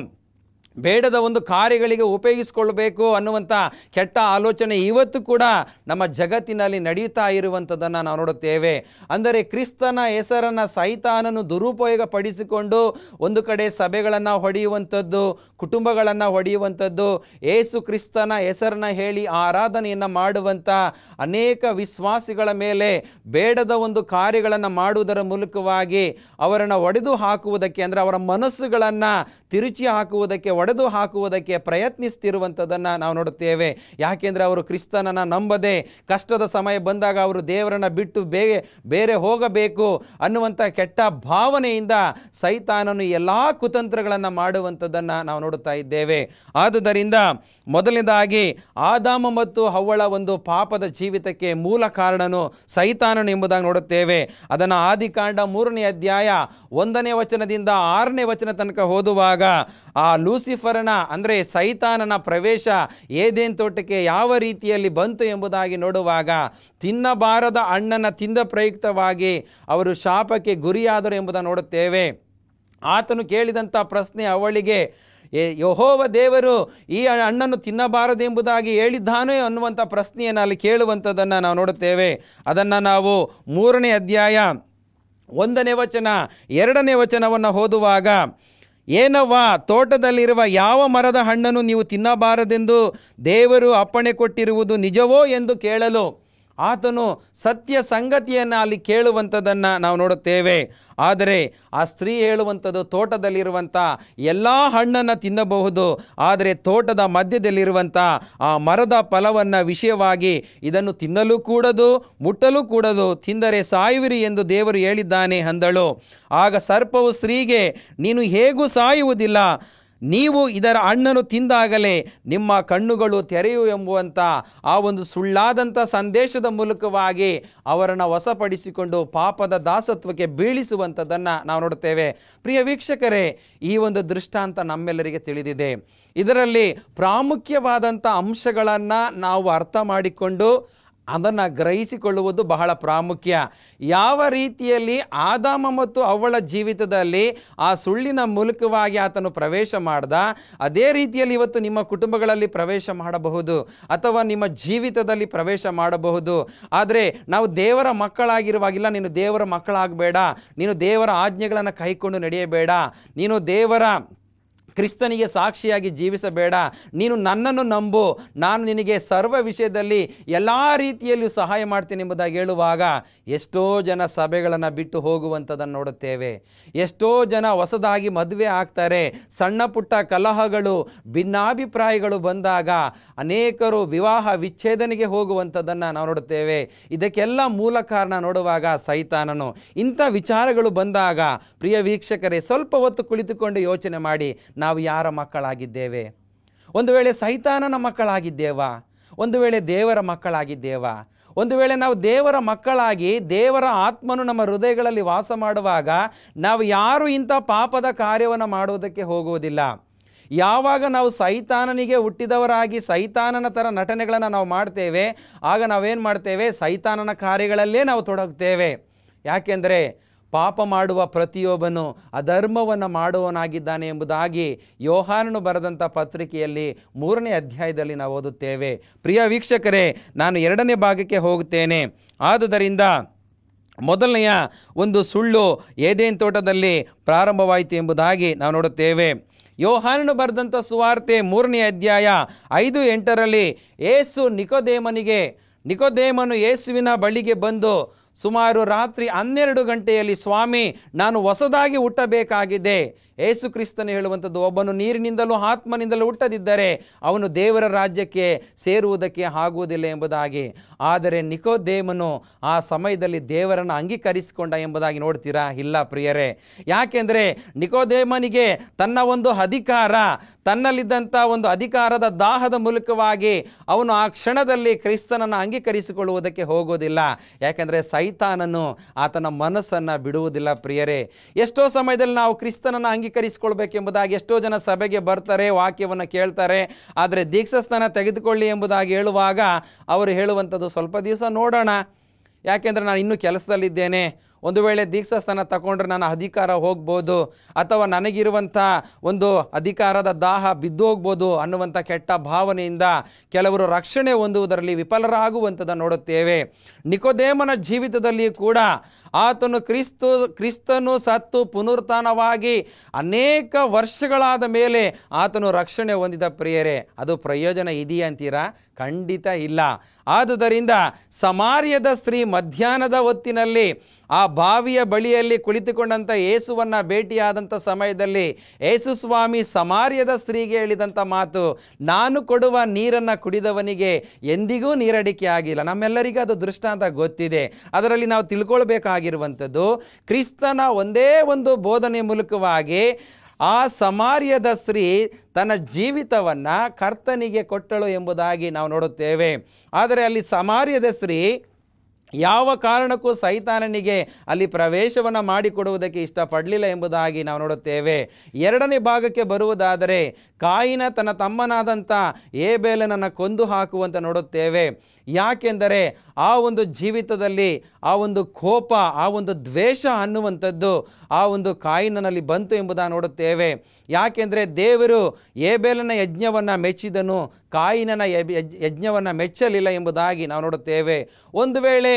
ಬೇಡದ ಒಂದು ಕಾರ್ಯಗಳಿಗೆ ಉಪಯೋಗಿಸಿಕೊಳ್ಬೇಕು ಅನ್ನುವಂಥ ಕೆಟ್ಟ ಆಲೋಚನೆ ಇವತ್ತು ಕೂಡ ನಮ್ಮ ಜಗತ್ತಿನಲ್ಲಿ ನಡೆಯುತ್ತಾ ಇರುವಂಥದ್ದನ್ನು ನಾವು ನೋಡುತ್ತೇವೆ ಅಂದರೆ ಕ್ರಿಸ್ತನ ಹೆಸರನ್ನು ಸೈತಾನನ್ನು ದುರುಪಯೋಗ ಪಡಿಸಿಕೊಂಡು ಒಂದು ಕಡೆ ಸಭೆಗಳನ್ನು ಹೊಡೆಯುವಂಥದ್ದು ಕುಟುಂಬಗಳನ್ನು ಹೊಡೆಯುವಂಥದ್ದು ಏಸು ಕ್ರಿಸ್ತನ ಹೆಸರನ್ನು ಹೇಳಿ ಆರಾಧನೆಯನ್ನು ಮಾಡುವಂಥ ಅನೇಕ ವಿಶ್ವಾಸಿಗಳ ಮೇಲೆ ಬೇಡದ ಒಂದು ಕಾರ್ಯಗಳನ್ನು ಮಾಡುವುದರ ಮೂಲಕವಾಗಿ ಅವರನ್ನು ಒಡೆದು ಹಾಕುವುದಕ್ಕೆ ಅಂದರೆ ಅವರ ಮನಸ್ಸುಗಳನ್ನು ತಿರುಚಿ ಹಾಕುವುದಕ್ಕೆ ಒಡೆದು ಹಾಕುವುದಕ್ಕೆ ಪ್ರಯತ್ನಿಸ್ತಿರುವಂಥದ್ದನ್ನು ನಾವು ನೋಡುತ್ತೇವೆ ಯಾಕೆಂದರೆ ಅವರು ಕ್ರಿಸ್ತನನ್ನು ನಂಬದೆ ಕಷ್ಟದ ಸಮಯ ಬಂದಾಗ ಅವರು ದೇವರನ್ನು ಬಿಟ್ಟು ಬೇಗ ಬೇರೆ ಹೋಗಬೇಕು ಅನ್ನುವಂಥ ಕೆಟ್ಟ ಭಾವನೆಯಿಂದ ಸೈತಾನನು ಎಲ್ಲ ಕುತಂತ್ರಗಳನ್ನು ಮಾಡುವಂಥದ್ದನ್ನು ನಾವು ನೋಡುತ್ತಾ ಇದ್ದೇವೆ ಆದುದರಿಂದ ಮೊದಲನೇದಾಗಿ ಆದಾಮ ಮತ್ತು ಹವ್ವಳ ಒಂದು ಪಾಪದ ಜೀವಿತಕ್ಕೆ ಮೂಲ ಕಾರಣನು ಸೈತಾನನು ಎಂಬುದಾಗಿ ನೋಡುತ್ತೇವೆ ಅದನ್ನು ಆದಿಕಾಂಡ ಮೂರನೇ ಅಧ್ಯಾಯ ಒಂದನೇ ವಚನದಿಂದ ಆರನೇ ವಚನ ತನಕ ಓದುವಾಗ ಆ ಲೂಸಿಫರನ ಅಂದರೆ ಸೈತಾನನ ಪ್ರವೇಶ ಏದೇನ್ ತೋಟಕ್ಕೆ ಯಾವ ರೀತಿಯಲ್ಲಿ ಬಂತು ಎಂಬುದಾಗಿ ನೋಡುವಾಗ ತಿನ್ನಬಾರದ ಅಣ್ಣನ ತಿಂದ ಪ್ರಯುಕ್ತವಾಗಿ ಅವರು ಶಾಪಕ್ಕೆ ಗುರಿಯಾದರು ಎಂಬುದನ್ನು ನೋಡುತ್ತೇವೆ ಆತನು ಕೇಳಿದಂಥ ಪ್ರಶ್ನೆ ಅವಳಿಗೆ ಯಹೋವ ದೇವರು ಈ ಅಣ್ಣನ್ನು ತಿನ್ನಬಾರದು ಎಂಬುದಾಗಿ ಹೇಳಿದ್ದಾನೆ ಅನ್ನುವಂಥ ಪ್ರಶ್ನೆಯನ್ನು ಅಲ್ಲಿ ಕೇಳುವಂಥದ್ದನ್ನು ನಾವು ನೋಡುತ್ತೇವೆ ಅದನ್ನು ನಾವು ಮೂರನೇ ಅಧ್ಯಾಯ ಒಂದನೇ ವಚನ ಎರಡನೇ ವಚನವನ್ನು ಓದುವಾಗ ಏನವ್ವಾ ತೋಟದಲ್ಲಿರುವ ಯಾವ ಮರದ ಹಣ್ಣನ್ನು ನೀವು ತಿನ್ನಬಾರದೆಂದು ದೇವರು ಅಪ್ಪಣೆ ಕೊಟ್ಟಿರುವುದು ನಿಜವೋ ಎಂದು ಕೇಳಲು ಆತನು ಸತ್ಯ ಸಂಗತಿಯನ್ನು ಅಲ್ಲಿ ಕೇಳುವಂಥದ್ದನ್ನು ನಾವು ನೋಡುತ್ತೇವೆ ಆದರೆ ಆ ಸ್ತ್ರೀ ಹೇಳುವಂಥದ್ದು ತೋಟದಲ್ಲಿರುವಂಥ ಎಲ್ಲ ಹಣ್ಣನ್ನು ತಿನ್ನಬಹುದು ಆದರೆ ತೋಟದ ಮಧ್ಯದಲ್ಲಿರುವಂಥ ಆ ಮರದ ಫಲವನ್ನು ವಿಷಯವಾಗಿ ಇದನ್ನು ತಿನ್ನಲು ಕೂಡದು ಮುಟ್ಟಲು ಕೂಡದು ತಿಂದರೆ ಸಾಯುವಿರಿ ಎಂದು ದೇವರು ಹೇಳಿದ್ದಾನೆ ಅಂದಳು ಆಗ ಸರ್ಪವು ಸ್ತ್ರೀಗೆ ನೀನು ಹೇಗೂ ಸಾಯುವುದಿಲ್ಲ ನೀವು ಇದರ ಹಣ್ಣನ್ನು ತಿಂದಾಗಲೇ ನಿಮ್ಮ ಕಣ್ಣುಗಳು ತೆರೆಯು ಎಂಬುವಂಥ ಆ ಒಂದು ಸುಳ್ಳಾದಂಥ ಸಂದೇಶದ ಮೂಲಕವಾಗಿ ಅವರನ್ನು ವಶಪಡಿಸಿಕೊಂಡು ಪಾಪದ ದಾಸತ್ವಕ್ಕೆ ಬೀಳಿಸುವಂಥದ್ದನ್ನು ನಾವು ನೋಡುತ್ತೇವೆ ಪ್ರಿಯ ವೀಕ್ಷಕರೇ ಈ ಒಂದು ದೃಷ್ಟಾಂತ ನಮ್ಮೆಲ್ಲರಿಗೆ ತಿಳಿದಿದೆ ಇದರಲ್ಲಿ ಪ್ರಾಮುಖ್ಯವಾದಂಥ ಅಂಶಗಳನ್ನು ನಾವು ಅರ್ಥ ಮಾಡಿಕೊಂಡು ಅದನ್ನು ಗ್ರಹಿಸಿಕೊಳ್ಳುವುದು ಬಹಳ ಪ್ರಾಮುಖ್ಯ ಯಾವ ರೀತಿಯಲ್ಲಿ ಆದಾಮ ಮತ್ತು ಅವಳ ಜೀವಿತದಲ್ಲಿ ಆ ಸುಳ್ಳಿನ ಮೂಲಕವಾಗಿ ಆತನು ಪ್ರವೇಶ ಮಾಡ್ದ ಅದೇ ರೀತಿಯಲ್ಲಿ ಇವತ್ತು ನಿಮ್ಮ ಕುಟುಂಬಗಳಲ್ಲಿ ಪ್ರವೇಶ ಮಾಡಬಹುದು ಅಥವಾ ನಿಮ್ಮ ಜೀವಿತದಲ್ಲಿ ಪ್ರವೇಶ ಮಾಡಬಹುದು ಆದರೆ ನಾವು ದೇವರ ಮಕ್ಕಳಾಗಿರುವಾಗಿಲ್ಲ ನೀನು ದೇವರ ಮಕ್ಕಳಾಗಬೇಡ ನೀನು ದೇವರ ಆಜ್ಞೆಗಳನ್ನು ಕೈಕೊಂಡು ನಡೆಯಬೇಡ ನೀನು ದೇವರ ಕ್ರಿಸ್ತನಿಗೆ ಸಾಕ್ಷಿಯಾಗಿ ಜೀವಿಸಬೇಡ ನೀನು ನನ್ನನ್ನು ನಂಬು ನಾನು ನಿನಗೆ ಸರ್ವ ವಿಷಯದಲ್ಲಿ ಎಲ್ಲ ರೀತಿಯಲ್ಲೂ ಸಹಾಯ ಮಾಡ್ತೀನಿ ಎಂಬುದಾಗಿ ಹೇಳುವಾಗ ಎಷ್ಟೋ ಜನ ಸಭೆಗಳನ್ನು ಬಿಟ್ಟು ಹೋಗುವಂಥದ್ದನ್ನು ನೋಡುತ್ತೇವೆ ಎಷ್ಟೋ ಜನ ಹೊಸದಾಗಿ ಮದುವೆ ಆಗ್ತಾರೆ ಸಣ್ಣ ಪುಟ್ಟ ಕಲಹಗಳು ಭಿನ್ನಾಭಿಪ್ರಾಯಗಳು ಬಂದಾಗ ಅನೇಕರು ವಿವಾಹ ವಿಚ್ಛೇದನೆಗೆ ಹೋಗುವಂಥದ್ದನ್ನು ನಾವು ನೋಡುತ್ತೇವೆ ಇದಕ್ಕೆಲ್ಲ ಮೂಲ ಕಾರಣ ನೋಡುವಾಗ ಸೈತಾನನು ಇಂಥ ವಿಚಾರಗಳು ಬಂದಾಗ ಪ್ರಿಯ ವೀಕ್ಷಕರೇ ಸ್ವಲ್ಪ ಹೊತ್ತು ಕುಳಿತುಕೊಂಡು ಯೋಚನೆ ಮಾಡಿ ನಾವು ನಾವು ಯಾರ ಮಕ್ಕಳಾಗಿದ್ದೇವೆ ಒಂದು ವೇಳೆ ಸೈತಾನನ ಮಕ್ಕಳಾಗಿದ್ದೇವಾ ಒಂದು ವೇಳೆ ದೇವರ ಮಕ್ಕಳಾಗಿದ್ದೇವಾ ಒಂದು ವೇಳೆ ನಾವು ದೇವರ ಮಕ್ಕಳಾಗಿ ದೇವರ ಆತ್ಮನು ನಮ್ಮ ಹೃದಯಗಳಲ್ಲಿ ವಾಸ ಮಾಡುವಾಗ ನಾವು ಯಾರು ಇಂಥ ಪಾಪದ ಕಾರ್ಯವನ್ನು ಮಾಡುವುದಕ್ಕೆ ಹೋಗುವುದಿಲ್ಲ ಯಾವಾಗ ನಾವು ಸೈತಾನನಿಗೆ ಹುಟ್ಟಿದವರಾಗಿ ಸೈತಾನನ ಥರ ನಟನೆಗಳನ್ನು ನಾವು ಮಾಡ್ತೇವೆ ಆಗ ನಾವೇನು ಮಾಡ್ತೇವೆ ಸೈತಾನನ ಕಾರ್ಯಗಳಲ್ಲೇ ನಾವು ತೊಡಗ್ತೇವೆ ಯಾಕೆಂದರೆ ಪಾಪ ಮಾಡುವ ಪ್ರತಿಯೊಬ್ಬನು ಅಧರ್ಮವನ್ನು ಮಾಡುವವನಾಗಿದ್ದಾನೆ ಎಂಬುದಾಗಿ ಯೋಹಾನನು ಬರೆದಂಥ ಪತ್ರಿಕೆಯಲ್ಲಿ ಮೂರನೇ ಅಧ್ಯಾಯದಲ್ಲಿ ನಾವು ಓದುತ್ತೇವೆ ಪ್ರಿಯ ವೀಕ್ಷಕರೇ ನಾನು ಎರಡನೇ ಭಾಗಕ್ಕೆ ಹೋಗುತ್ತೇನೆ ಆದುದರಿಂದ ಮೊದಲನೆಯ ಒಂದು ಸುಳ್ಳು ಏದೇನ್ ತೋಟದಲ್ಲಿ ಪ್ರಾರಂಭವಾಯಿತು ಎಂಬುದಾಗಿ ನಾವು ನೋಡುತ್ತೇವೆ ಯೋಹಾನನು ಬರೆದಂಥ ಸುವಾರ್ತೆ ಮೂರನೇ ಅಧ್ಯಾಯ ಐದು ಎಂಟರಲ್ಲಿ ಏಸು ನಿಕೋದೇಮನಿಗೆ ನಿಕೋದೇಮನು ಯೇಸುವಿನ ಬಳಿಗೆ ಬಂದು ಸುಮಾರು ರಾತ್ರಿ ಹನ್ನೆರಡು ಗಂಟೆಯಲ್ಲಿ ಸ್ವಾಮಿ ನಾನು ಹೊಸದಾಗಿ ಹುಟ್ಟಬೇಕಾಗಿದೆ ಏಸು ಕ್ರಿಸ್ತನು ಹೇಳುವಂಥದ್ದು ಒಬ್ಬನು ನೀರಿನಿಂದಲೂ ಆತ್ಮನಿಂದಲೂ ಹುಟ್ಟದಿದ್ದರೆ ಅವನು ದೇವರ ರಾಜ್ಯಕ್ಕೆ ಸೇರುವುದಕ್ಕೆ ಆಗುವುದಿಲ್ಲ ಎಂಬುದಾಗಿ ಆದರೆ ನಿಕೋದೇಮನು ಆ ಸಮಯದಲ್ಲಿ ದೇವರನ್ನು ಅಂಗೀಕರಿಸಿಕೊಂಡ ಎಂಬುದಾಗಿ ನೋಡ್ತೀರಾ ಇಲ್ಲ ಪ್ರಿಯರೇ ಯಾಕೆಂದರೆ ನಿಕೋದೇಮನಿಗೆ ತನ್ನ ಒಂದು ಅಧಿಕಾರ ತನ್ನಲ್ಲಿದ್ದಂಥ ಒಂದು ಅಧಿಕಾರದ ದಾಹದ ಮೂಲಕವಾಗಿ ಅವನು ಆ ಕ್ಷಣದಲ್ಲಿ ಕ್ರಿಸ್ತನನ್ನು ಅಂಗೀಕರಿಸಿಕೊಳ್ಳುವುದಕ್ಕೆ ಹೋಗೋದಿಲ್ಲ ಯಾಕೆಂದರೆ ಸೈತಾನನು ಆತನ ಮನಸ್ಸನ್ನು ಬಿಡುವುದಿಲ್ಲ ಪ್ರಿಯರೇ ಎಷ್ಟೋ ಸಮಯದಲ್ಲಿ ನಾವು ಕ್ರಿಸ್ತನನ್ನು ಅಂಗೀ ಸ್ವೀಕರಿಸಿಕೊಳ್ಬೇಕೆಂಬುದಾಗಿ ಎಷ್ಟೋ ಜನ ಸಭೆಗೆ ಬರ್ತಾರೆ ವಾಕ್ಯವನ್ನು ಕೇಳ್ತಾರೆ ಆದರೆ ಸ್ಥಾನ ತೆಗೆದುಕೊಳ್ಳಿ ಎಂಬುದಾಗಿ ಹೇಳುವಾಗ ಅವರು ಹೇಳುವಂಥದ್ದು ಸ್ವಲ್ಪ ದಿವಸ ನೋಡೋಣ ಯಾಕೆಂದರೆ ನಾನು ಇನ್ನೂ ಕೆಲಸದಲ್ಲಿದ್ದೇನೆ ಒಂದು ವೇಳೆ ಸ್ಥಾನ ತಗೊಂಡ್ರೆ ನನ್ನ ಅಧಿಕಾರ ಹೋಗ್ಬೋದು ಅಥವಾ ನನಗಿರುವಂಥ ಒಂದು ಅಧಿಕಾರದ ದಾಹ ಬಿದ್ದು ಹೋಗ್ಬೋದು ಅನ್ನುವಂಥ ಕೆಟ್ಟ ಭಾವನೆಯಿಂದ ಕೆಲವರು ರಕ್ಷಣೆ ಹೊಂದುವುದರಲ್ಲಿ ವಿಫಲರಾಗುವಂಥದ್ದನ್ನು ನೋಡುತ್ತೇವೆ ನಿಕೋದೇಮನ ಜೀವಿತದಲ್ಲಿ ಕೂಡ ಆತನು ಕ್ರಿಸ್ತು ಕ್ರಿಸ್ತನು ಸತ್ತು ಪುನರುತ್ಥಾನವಾಗಿ ಅನೇಕ ವರ್ಷಗಳಾದ ಮೇಲೆ ಆತನು ರಕ್ಷಣೆ ಹೊಂದಿದ ಪ್ರಿಯರೇ ಅದು ಪ್ರಯೋಜನ ಅಂತೀರಾ ಖಂಡಿತ ಇಲ್ಲ ಆದುದರಿಂದ ಸಮಾರ್ಯದ ಸ್ತ್ರೀ ಮಧ್ಯಾಹ್ನದ ಹೊತ್ತಿನಲ್ಲಿ ಆ ಬಾವಿಯ ಬಳಿಯಲ್ಲಿ ಕುಳಿತುಕೊಂಡಂಥ ಯೇಸುವನ್ನು ಭೇಟಿಯಾದಂಥ ಸಮಯದಲ್ಲಿ ಯೇಸು ಸ್ವಾಮಿ ಸಮಾರ್ಯದ ಸ್ತ್ರೀಗೆ ಹೇಳಿದಂಥ ಮಾತು ನಾನು ಕೊಡುವ ನೀರನ್ನು ಕುಡಿದವನಿಗೆ ಎಂದಿಗೂ ನೀರಡಿಕೆ ಆಗಿಲ್ಲ ನಮ್ಮೆಲ್ಲರಿಗೂ ಅದು ದೃಷ್ಟಾಂತ ಗೊತ್ತಿದೆ ಅದರಲ್ಲಿ ನಾವು ತಿಳ್ಕೊಳ್ಬೇಕಾಗಿ ಆಗಿರುವಂಥದ್ದು ಕ್ರಿಸ್ತನ ಒಂದೇ ಒಂದು ಬೋಧನೆ ಮೂಲಕವಾಗಿ ಆ ಸಮಾರ್ಯದ ಸ್ತ್ರೀ ತನ್ನ ಜೀವಿತವನ್ನು ಕರ್ತನಿಗೆ ಕೊಟ್ಟಳು ಎಂಬುದಾಗಿ ನಾವು ನೋಡುತ್ತೇವೆ ಆದರೆ ಅಲ್ಲಿ ಸಮಾರ್ಯದ ಸ್ತ್ರೀ ಯಾವ ಕಾರಣಕ್ಕೂ ಸೈತಾನನಿಗೆ ಅಲ್ಲಿ ಪ್ರವೇಶವನ್ನು ಮಾಡಿಕೊಡುವುದಕ್ಕೆ ಇಷ್ಟಪಡಲಿಲ್ಲ ಎಂಬುದಾಗಿ ನಾವು ನೋಡುತ್ತೇವೆ ಎರಡನೇ ಭಾಗಕ್ಕೆ ಬರುವುದಾದರೆ ಕಾಯಿನ ತನ್ನ ತಮ್ಮನಾದಂಥ ಏಬೇಲನನ್ನು ಕೊಂದು ಹಾಕುವಂತ ನೋಡುತ್ತೇವೆ ಯಾಕೆಂದರೆ ಆ ಒಂದು ಜೀವಿತದಲ್ಲಿ ಆ ಒಂದು ಕೋಪ ಆ ಒಂದು ದ್ವೇಷ ಅನ್ನುವಂಥದ್ದು ಆ ಒಂದು ಕಾಯಿನನಲ್ಲಿ ಬಂತು ಎಂಬುದನ್ನು ನೋಡುತ್ತೇವೆ ಯಾಕೆಂದರೆ ದೇವರು ಏಬೇಲನ ಯಜ್ಞವನ್ನು ಮೆಚ್ಚಿದನು ಕಾಯಿನನ ಯಜ್ಞವನ್ನು ಮೆಚ್ಚಲಿಲ್ಲ ಎಂಬುದಾಗಿ ನಾವು ನೋಡುತ್ತೇವೆ ಒಂದು ವೇಳೆ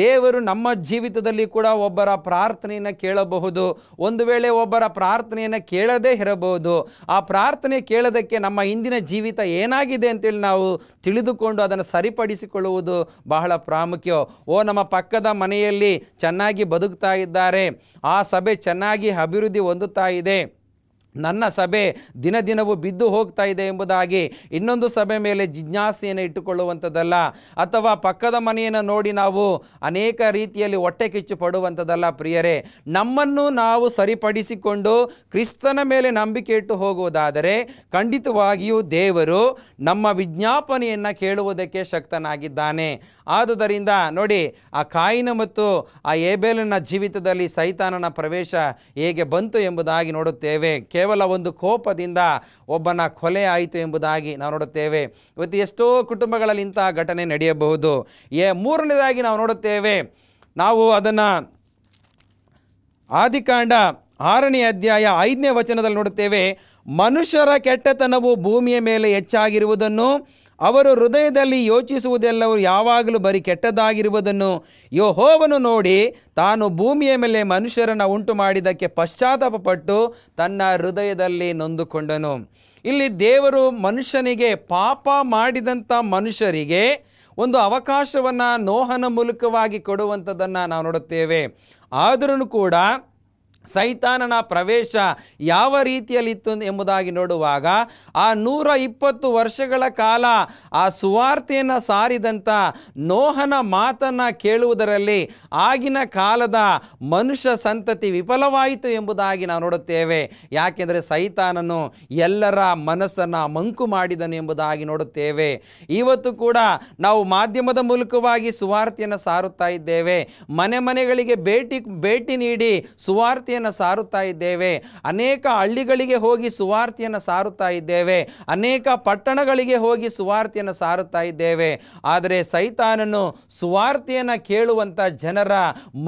ದೇವರು ನಮ್ಮ ಜೀವಿತದಲ್ಲಿ ಕೂಡ ಒಬ್ಬರ ಪ್ರಾರ್ಥನೆಯನ್ನು ಕೇಳಬಹುದು ಒಂದು ವೇಳೆ ಒಬ್ಬರ ಪ್ರಾರ್ಥನೆಯನ್ನು ಕೇಳದೇ ಇರಬಹುದು ಆ ಪ್ರಾರ್ಥನೆ ಕೇಳೋದಕ್ಕೆ ನಮ್ಮ ಹಿಂದಿನ ಜೀವಿತ ಏನಾಗಿದೆ ಅಂತೇಳಿ ನಾವು ತಿಳಿದುಕೊಂಡು ಅದನ್ನು ಸರಿಪಡಿಸಿಕೊಳ್ಳುವುದು ಬಹಳ ಪ್ರಾಮುಖ್ಯ ಓ ನಮ್ಮ ಪಕ್ಕದ ಮನೆಯಲ್ಲಿ ಚೆನ್ನಾಗಿ ಬದುಕ್ತಾ ಇದ್ದಾರೆ ಆ ಸಭೆ ಚೆನ್ನಾಗಿ ಅಭಿವೃದ್ಧಿ ಹೊಂದುತ್ತಾ ಇದೆ ನನ್ನ ಸಭೆ ದಿನ ದಿನವೂ ಬಿದ್ದು ಹೋಗ್ತಾ ಇದೆ ಎಂಬುದಾಗಿ ಇನ್ನೊಂದು ಸಭೆ ಮೇಲೆ ಜಿಜ್ಞಾಸೆಯನ್ನು ಇಟ್ಟುಕೊಳ್ಳುವಂಥದ್ದಲ್ಲ ಅಥವಾ ಪಕ್ಕದ ಮನೆಯನ್ನು ನೋಡಿ ನಾವು ಅನೇಕ ರೀತಿಯಲ್ಲಿ ಹೊಟ್ಟೆ ಕಿಚ್ಚು ಪಡುವಂಥದ್ದಲ್ಲ ಪ್ರಿಯರೇ ನಮ್ಮನ್ನು ನಾವು ಸರಿಪಡಿಸಿಕೊಂಡು ಕ್ರಿಸ್ತನ ಮೇಲೆ ನಂಬಿಕೆ ಇಟ್ಟು ಹೋಗುವುದಾದರೆ ಖಂಡಿತವಾಗಿಯೂ ದೇವರು ನಮ್ಮ ವಿಜ್ಞಾಪನೆಯನ್ನು ಕೇಳುವುದಕ್ಕೆ ಶಕ್ತನಾಗಿದ್ದಾನೆ ಆದುದರಿಂದ ನೋಡಿ ಆ ಕಾಯಿನ ಮತ್ತು ಆ ಏಬೇಲನ ಜೀವಿತದಲ್ಲಿ ಸೈತಾನನ ಪ್ರವೇಶ ಹೇಗೆ ಬಂತು ಎಂಬುದಾಗಿ ನೋಡುತ್ತೇವೆ ಕೇವಲ ಒಂದು ಕೋಪದಿಂದ ಒಬ್ಬನ ಕೊಲೆ ಆಯಿತು ಎಂಬುದಾಗಿ ನಾವು ನೋಡುತ್ತೇವೆ ಇವತ್ತು ಎಷ್ಟೋ ಕುಟುಂಬಗಳಲ್ಲಿ ಇಂತಹ ಘಟನೆ ನಡೆಯಬಹುದು ಏ ಮೂರನೇದಾಗಿ ನಾವು ನೋಡುತ್ತೇವೆ ನಾವು ಅದನ್ನು ಆದಿಕಾಂಡ ಆರನೇ ಅಧ್ಯಾಯ ಐದನೇ ವಚನದಲ್ಲಿ ನೋಡುತ್ತೇವೆ ಮನುಷ್ಯರ ಕೆಟ್ಟತನವು ಭೂಮಿಯ ಮೇಲೆ ಹೆಚ್ಚಾಗಿರುವುದನ್ನು ಅವರು ಹೃದಯದಲ್ಲಿ ಯೋಚಿಸುವುದೆಲ್ಲವೂ ಯಾವಾಗಲೂ ಬರೀ ಕೆಟ್ಟದಾಗಿರುವುದನ್ನು ಯೋಹೋವನ್ನು ನೋಡಿ ತಾನು ಭೂಮಿಯ ಮೇಲೆ ಮನುಷ್ಯರನ್ನು ಉಂಟು ಮಾಡಿದ್ದಕ್ಕೆ ಪಶ್ಚಾತ್ತಾಪಪಟ್ಟು ತನ್ನ ಹೃದಯದಲ್ಲಿ ನೊಂದುಕೊಂಡನು ಇಲ್ಲಿ ದೇವರು ಮನುಷ್ಯನಿಗೆ ಪಾಪ ಮಾಡಿದಂಥ ಮನುಷ್ಯರಿಗೆ ಒಂದು ಅವಕಾಶವನ್ನು ನೋಹನ ಮೂಲಕವಾಗಿ ಕೊಡುವಂಥದ್ದನ್ನು ನಾವು ನೋಡುತ್ತೇವೆ ಆದರೂ ಕೂಡ ಸೈತಾನನ ಪ್ರವೇಶ ಯಾವ ರೀತಿಯಲ್ಲಿತ್ತು ಎಂಬುದಾಗಿ ನೋಡುವಾಗ ಆ ನೂರ ಇಪ್ಪತ್ತು ವರ್ಷಗಳ ಕಾಲ ಆ ಸುವಾರ್ತೆಯನ್ನು ಸಾರಿದಂಥ ನೋಹನ ಮಾತನ್ನು ಕೇಳುವುದರಲ್ಲಿ ಆಗಿನ ಕಾಲದ ಮನುಷ್ಯ ಸಂತತಿ ವಿಫಲವಾಯಿತು ಎಂಬುದಾಗಿ ನಾವು ನೋಡುತ್ತೇವೆ ಯಾಕೆಂದರೆ ಸೈತಾನನು ಎಲ್ಲರ ಮನಸ್ಸನ್ನು ಮಂಕು ಮಾಡಿದನು ಎಂಬುದಾಗಿ ನೋಡುತ್ತೇವೆ ಇವತ್ತು ಕೂಡ ನಾವು ಮಾಧ್ಯಮದ ಮೂಲಕವಾಗಿ ಸುವಾರ್ತೆಯನ್ನು ಸಾರುತ್ತಾ ಇದ್ದೇವೆ ಮನೆ ಮನೆಗಳಿಗೆ ಭೇಟಿ ಭೇಟಿ ನೀಡಿ ಸುವಾರ್ತೆ ಸುವಾರ್ತೆಯನ್ನು ಸಾರುತ್ತಾ ಇದ್ದೇವೆ ಅನೇಕ ಹಳ್ಳಿಗಳಿಗೆ ಹೋಗಿ ಸುವಾರ್ತೆಯನ್ನು ಸಾರುತ್ತಾ ಇದ್ದೇವೆ ಅನೇಕ ಪಟ್ಟಣಗಳಿಗೆ ಹೋಗಿ ಸುವಾರ್ತೆಯನ್ನು ಸಾರುತ್ತಾ ಇದ್ದೇವೆ ಆದರೆ ಸೈತಾನನು ಸುವಾರ್ತೆಯನ್ನು ಕೇಳುವಂಥ ಜನರ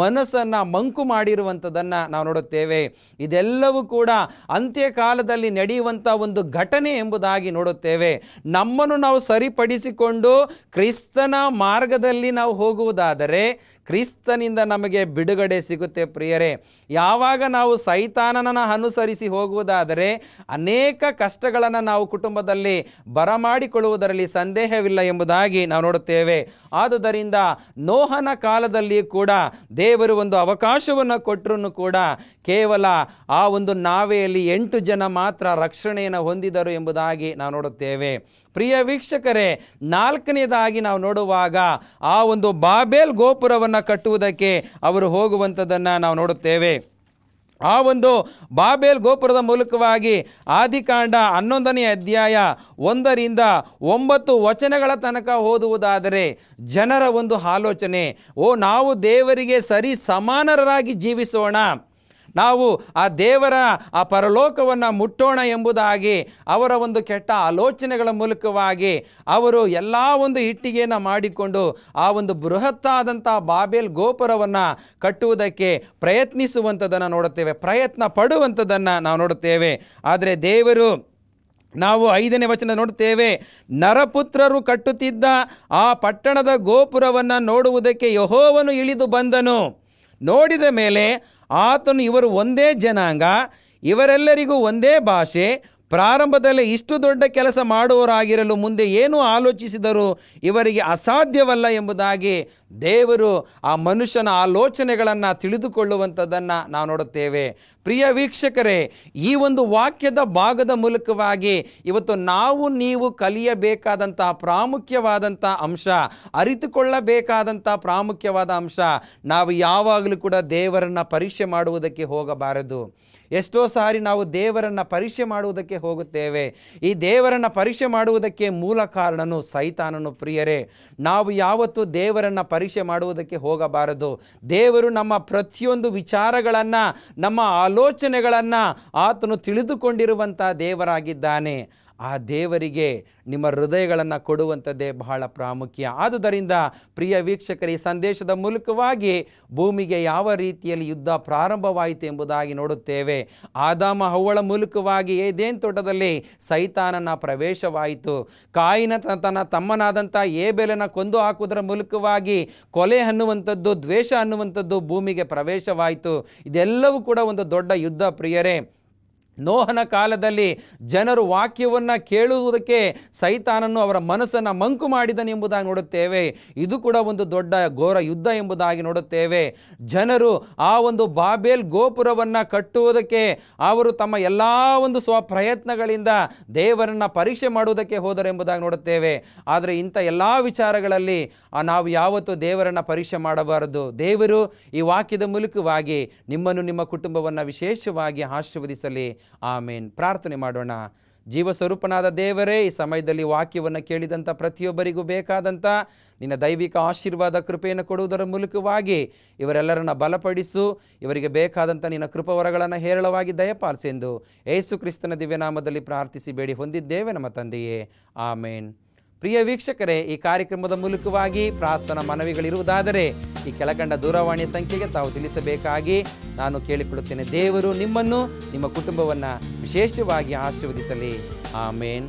ಮನಸ್ಸನ್ನು ಮಂಕು ಮಾಡಿರುವಂಥದ್ದನ್ನು ನಾವು ನೋಡುತ್ತೇವೆ ಇದೆಲ್ಲವೂ ಕೂಡ ಅಂತ್ಯಕಾಲದಲ್ಲಿ ನಡೆಯುವಂಥ ಒಂದು ಘಟನೆ ಎಂಬುದಾಗಿ ನೋಡುತ್ತೇವೆ ನಮ್ಮನ್ನು ನಾವು ಸರಿಪಡಿಸಿಕೊಂಡು ಕ್ರಿಸ್ತನ ಮಾರ್ಗದಲ್ಲಿ ನಾವು ಹೋಗುವುದಾದರೆ ಕ್ರಿಸ್ತನಿಂದ ನಮಗೆ ಬಿಡುಗಡೆ ಸಿಗುತ್ತೆ ಪ್ರಿಯರೇ ಯಾವಾಗ ಯಾವಾಗ ನಾವು ಸೈತಾನನನ್ನು ಅನುಸರಿಸಿ ಹೋಗುವುದಾದರೆ ಅನೇಕ ಕಷ್ಟಗಳನ್ನು ನಾವು ಕುಟುಂಬದಲ್ಲಿ ಬರಮಾಡಿಕೊಳ್ಳುವುದರಲ್ಲಿ ಸಂದೇಹವಿಲ್ಲ ಎಂಬುದಾಗಿ ನಾವು ನೋಡುತ್ತೇವೆ ಆದುದರಿಂದ ನೋಹನ ಕಾಲದಲ್ಲಿ ಕೂಡ ದೇವರು ಒಂದು ಅವಕಾಶವನ್ನು ಕೊಟ್ಟರೂ ಕೂಡ ಕೇವಲ ಆ ಒಂದು ನಾವೆಯಲ್ಲಿ ಎಂಟು ಜನ ಮಾತ್ರ ರಕ್ಷಣೆಯನ್ನು ಹೊಂದಿದರು ಎಂಬುದಾಗಿ ನಾವು ನೋಡುತ್ತೇವೆ ಪ್ರಿಯ ವೀಕ್ಷಕರೇ ನಾಲ್ಕನೇದಾಗಿ ನಾವು ನೋಡುವಾಗ ಆ ಒಂದು ಬಾಬೇಲ್ ಗೋಪುರವನ್ನು ಕಟ್ಟುವುದಕ್ಕೆ ಅವರು ಹೋಗುವಂಥದ್ದನ್ನು ನಾವು ನೋಡುತ್ತೇವೆ ಆ ಒಂದು ಬಾಬೇಲ್ ಗೋಪುರದ ಮೂಲಕವಾಗಿ ಆದಿಕಾಂಡ ಹನ್ನೊಂದನೇ ಅಧ್ಯಾಯ ಒಂದರಿಂದ ಒಂಬತ್ತು ವಚನಗಳ ತನಕ ಓದುವುದಾದರೆ ಜನರ ಒಂದು ಆಲೋಚನೆ ಓ ನಾವು ದೇವರಿಗೆ ಸರಿ ಸಮಾನರಾಗಿ ಜೀವಿಸೋಣ ನಾವು ಆ ದೇವರ ಆ ಪರಲೋಕವನ್ನು ಮುಟ್ಟೋಣ ಎಂಬುದಾಗಿ ಅವರ ಒಂದು ಕೆಟ್ಟ ಆಲೋಚನೆಗಳ ಮೂಲಕವಾಗಿ ಅವರು ಎಲ್ಲ ಒಂದು ಇಟ್ಟಿಗೆಯನ್ನು ಮಾಡಿಕೊಂಡು ಆ ಒಂದು ಬೃಹತ್ತಾದಂಥ ಬಾಬೇಲ್ ಗೋಪುರವನ್ನು ಕಟ್ಟುವುದಕ್ಕೆ ಪ್ರಯತ್ನಿಸುವಂಥದ್ದನ್ನು ನೋಡುತ್ತೇವೆ ಪ್ರಯತ್ನ ಪಡುವಂಥದ್ದನ್ನು ನಾವು ನೋಡುತ್ತೇವೆ ಆದರೆ ದೇವರು ನಾವು ಐದನೇ ವಚನ ನೋಡುತ್ತೇವೆ ನರಪುತ್ರರು ಕಟ್ಟುತ್ತಿದ್ದ ಆ ಪಟ್ಟಣದ ಗೋಪುರವನ್ನು ನೋಡುವುದಕ್ಕೆ ಯಹೋವನು ಇಳಿದು ಬಂದನು ನೋಡಿದ ಮೇಲೆ ಆತನು ಇವರು ಒಂದೇ ಜನಾಂಗ ಇವರೆಲ್ಲರಿಗೂ ಒಂದೇ ಭಾಷೆ ಪ್ರಾರಂಭದಲ್ಲಿ ಇಷ್ಟು ದೊಡ್ಡ ಕೆಲಸ ಮಾಡುವವರಾಗಿರಲು ಮುಂದೆ ಏನು ಆಲೋಚಿಸಿದರೂ ಇವರಿಗೆ ಅಸಾಧ್ಯವಲ್ಲ ಎಂಬುದಾಗಿ ದೇವರು ಆ ಮನುಷ್ಯನ ಆಲೋಚನೆಗಳನ್ನು ತಿಳಿದುಕೊಳ್ಳುವಂಥದ್ದನ್ನು ನಾವು ನೋಡುತ್ತೇವೆ ಪ್ರಿಯ ವೀಕ್ಷಕರೇ ಈ ಒಂದು ವಾಕ್ಯದ ಭಾಗದ ಮೂಲಕವಾಗಿ ಇವತ್ತು ನಾವು ನೀವು ಕಲಿಯಬೇಕಾದಂಥ ಪ್ರಾಮುಖ್ಯವಾದಂಥ ಅಂಶ ಅರಿತುಕೊಳ್ಳಬೇಕಾದಂಥ ಪ್ರಾಮುಖ್ಯವಾದ ಅಂಶ ನಾವು ಯಾವಾಗಲೂ ಕೂಡ ದೇವರನ್ನು ಪರೀಕ್ಷೆ ಮಾಡುವುದಕ್ಕೆ ಹೋಗಬಾರದು ಎಷ್ಟೋ ಸಾರಿ ನಾವು ದೇವರನ್ನು ಪರೀಕ್ಷೆ ಮಾಡುವುದಕ್ಕೆ ಹೋಗುತ್ತೇವೆ ಈ ದೇವರನ್ನು ಪರೀಕ್ಷೆ ಮಾಡುವುದಕ್ಕೆ ಮೂಲ ಕಾರಣನು ಸೈತಾನನು ಪ್ರಿಯರೇ ನಾವು ಯಾವತ್ತೂ ದೇವರನ್ನು ಪರೀಕ್ಷೆ ಮಾಡುವುದಕ್ಕೆ ಹೋಗಬಾರದು ದೇವರು ನಮ್ಮ ಪ್ರತಿಯೊಂದು ವಿಚಾರಗಳನ್ನು ನಮ್ಮ ಆಲೋಚನೆಗಳನ್ನು ಆತನು ತಿಳಿದುಕೊಂಡಿರುವಂಥ ದೇವರಾಗಿದ್ದಾನೆ ಆ ದೇವರಿಗೆ ನಿಮ್ಮ ಹೃದಯಗಳನ್ನು ಕೊಡುವಂಥದ್ದೇ ಬಹಳ ಪ್ರಾಮುಖ್ಯ ಆದುದರಿಂದ ಪ್ರಿಯ ವೀಕ್ಷಕರ ಈ ಸಂದೇಶದ ಮೂಲಕವಾಗಿ ಭೂಮಿಗೆ ಯಾವ ರೀತಿಯಲ್ಲಿ ಯುದ್ಧ ಪ್ರಾರಂಭವಾಯಿತು ಎಂಬುದಾಗಿ ನೋಡುತ್ತೇವೆ ಆದಾಮ ಹವ್ವಳ ಮೂಲಕವಾಗಿ ಏದೇನ್ ತೋಟದಲ್ಲಿ ಸೈತಾನನ ಪ್ರವೇಶವಾಯಿತು ಕಾಯಿನ ತನ್ನ ತಮ್ಮನಾದಂಥ ಏಬೆಲನ ಕೊಂದು ಹಾಕುವುದರ ಮೂಲಕವಾಗಿ ಕೊಲೆ ಅನ್ನುವಂಥದ್ದು ದ್ವೇಷ ಅನ್ನುವಂಥದ್ದು ಭೂಮಿಗೆ ಪ್ರವೇಶವಾಯಿತು ಇದೆಲ್ಲವೂ ಕೂಡ ಒಂದು ದೊಡ್ಡ ಯುದ್ಧ ಪ್ರಿಯರೇ ನೋಹನ ಕಾಲದಲ್ಲಿ ಜನರು ವಾಕ್ಯವನ್ನು ಕೇಳುವುದಕ್ಕೆ ಸೈತಾನನ್ನು ಅವರ ಮನಸ್ಸನ್ನು ಮಂಕು ಮಾಡಿದನೆಂಬುದಾಗಿ ನೋಡುತ್ತೇವೆ ಇದು ಕೂಡ ಒಂದು ದೊಡ್ಡ ಘೋರ ಯುದ್ಧ ಎಂಬುದಾಗಿ ನೋಡುತ್ತೇವೆ ಜನರು ಆ ಒಂದು ಬಾಬೇಲ್ ಗೋಪುರವನ್ನು ಕಟ್ಟುವುದಕ್ಕೆ ಅವರು ತಮ್ಮ ಎಲ್ಲ ಒಂದು ಸ್ವಪ್ರಯತ್ನಗಳಿಂದ ದೇವರನ್ನು ಪರೀಕ್ಷೆ ಮಾಡುವುದಕ್ಕೆ ಹೋದರು ಎಂಬುದಾಗಿ ನೋಡುತ್ತೇವೆ ಆದರೆ ಇಂಥ ಎಲ್ಲ ವಿಚಾರಗಳಲ್ಲಿ ನಾವು ಯಾವತ್ತೂ ದೇವರನ್ನು ಪರೀಕ್ಷೆ ಮಾಡಬಾರದು ದೇವರು ಈ ವಾಕ್ಯದ ಮೂಲಕವಾಗಿ ನಿಮ್ಮನ್ನು ನಿಮ್ಮ ಕುಟುಂಬವನ್ನು ವಿಶೇಷವಾಗಿ ಆಶೀರ್ವದಿಸಲಿ ಆಮೇನ್ ಪ್ರಾರ್ಥನೆ ಮಾಡೋಣ ಜೀವಸ್ವರೂಪನಾದ ದೇವರೇ ಈ ಸಮಯದಲ್ಲಿ ವಾಕ್ಯವನ್ನು ಕೇಳಿದಂಥ ಪ್ರತಿಯೊಬ್ಬರಿಗೂ ಬೇಕಾದಂಥ ನಿನ್ನ ದೈವಿಕ ಆಶೀರ್ವಾದ ಕೃಪೆಯನ್ನು ಕೊಡುವುದರ ಮೂಲಕವಾಗಿ ಇವರೆಲ್ಲರನ್ನ ಬಲಪಡಿಸು ಇವರಿಗೆ ಬೇಕಾದಂಥ ನಿನ್ನ ಕೃಪವರಗಳನ್ನು ಹೇರಳವಾಗಿ ದಯಪಾಲಿಸೆಂದು ಏಸು ಕ್ರಿಸ್ತನ ದಿವ್ಯನಾಮದಲ್ಲಿ ಪ್ರಾರ್ಥಿಸಿ ಬೇಡಿ ಹೊಂದಿದ್ದೇವೆ ನಮ್ಮ ತಂದೆಯೇ ಆಮೇನ್ ಪ್ರಿಯ ವೀಕ್ಷಕರೇ ಈ ಕಾರ್ಯಕ್ರಮದ ಮೂಲಕವಾಗಿ ಪ್ರಾರ್ಥನಾ ಮನವಿಗಳಿರುವುದಾದರೆ ಈ ಕೆಳಕಂಡ ದೂರವಾಣಿ ಸಂಖ್ಯೆಗೆ ತಾವು ತಿಳಿಸಬೇಕಾಗಿ ನಾನು ಕೇಳಿಕೊಳ್ಳುತ್ತೇನೆ ದೇವರು ನಿಮ್ಮನ್ನು ನಿಮ್ಮ ಕುಟುಂಬವನ್ನು ವಿಶೇಷವಾಗಿ ಆಶೀರ್ವದಿಸಲಿ ಆಮೇನ್